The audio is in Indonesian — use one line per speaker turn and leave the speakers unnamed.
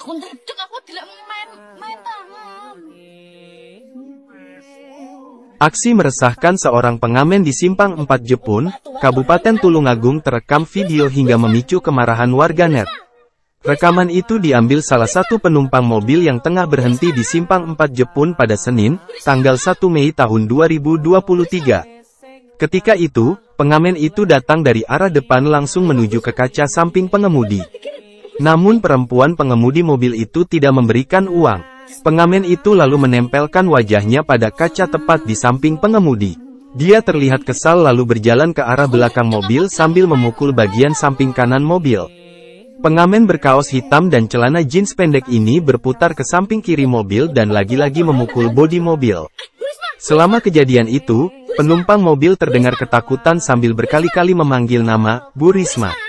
Aku ngedek aku main main tangan.
Aksi meresahkan seorang pengamen di Simpang 4 Jepun, Kabupaten Tulungagung terekam video hingga memicu kemarahan warganet. Rekaman itu diambil salah satu penumpang mobil yang tengah berhenti di Simpang 4 Jepun pada Senin, tanggal 1 Mei tahun 2023. Ketika itu, pengamen itu datang dari arah depan langsung menuju ke kaca samping pengemudi. Namun perempuan pengemudi mobil itu tidak memberikan uang. Pengamen itu lalu menempelkan wajahnya pada kaca tepat di samping pengemudi. Dia terlihat kesal lalu berjalan ke arah belakang mobil sambil memukul bagian samping kanan mobil. Pengamen berkaos hitam dan celana jeans pendek ini berputar ke samping kiri mobil dan lagi-lagi memukul bodi mobil. Selama kejadian itu, penumpang mobil terdengar ketakutan sambil berkali-kali memanggil nama Burisma. Risma.